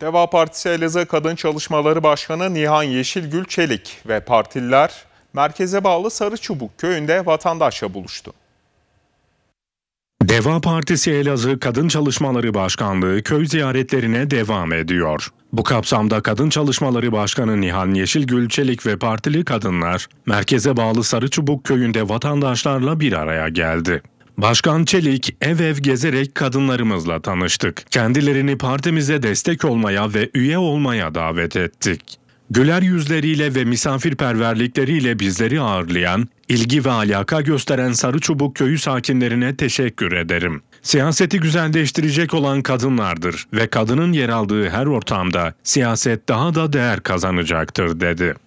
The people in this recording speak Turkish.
Deva Partisi Elazığ Kadın Çalışmaları Başkanı Nihan Yeşilgül Çelik ve partililer merkeze bağlı Sarıçubuk köyünde vatandaşla buluştu. Deva Partisi Elazığ Kadın Çalışmaları Başkanlığı köy ziyaretlerine devam ediyor. Bu kapsamda Kadın Çalışmaları Başkanı Nihan Yeşilgül Çelik ve partili kadınlar merkeze bağlı Sarıçubuk köyünde vatandaşlarla bir araya geldi. Başkan Çelik ev ev gezerek kadınlarımızla tanıştık. Kendilerini partimize destek olmaya ve üye olmaya davet ettik. Güler yüzleriyle ve misafirperverlikleriyle bizleri ağırlayan, ilgi ve alaka gösteren Sarı Çubuk köyü sakinlerine teşekkür ederim. Siyaseti güzelleştirecek olan kadınlardır ve kadının yer aldığı her ortamda siyaset daha da değer kazanacaktır dedi.